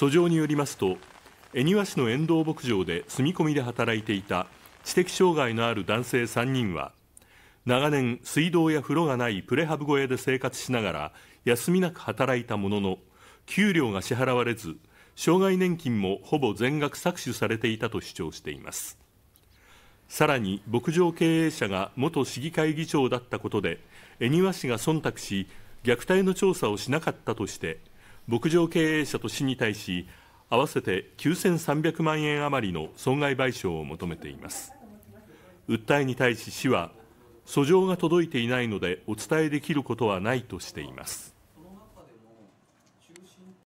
訴状によりますと恵庭市の沿道牧場で住み込みで働いていた知的障害のある男性3人は長年水道や風呂がないプレハブ小屋で生活しながら休みなく働いたものの給料が支払われず障害年金もほぼ全額搾取されていたと主張していますさらに牧場経営者が元市議会議長だったことで恵庭市が忖度し虐待の調査をしなかったとして牧場経営者と市に対し合わせて9300万円余りの損害賠償を求めています訴えに対し市は訴状が届いていないのでお伝えできることはないとしています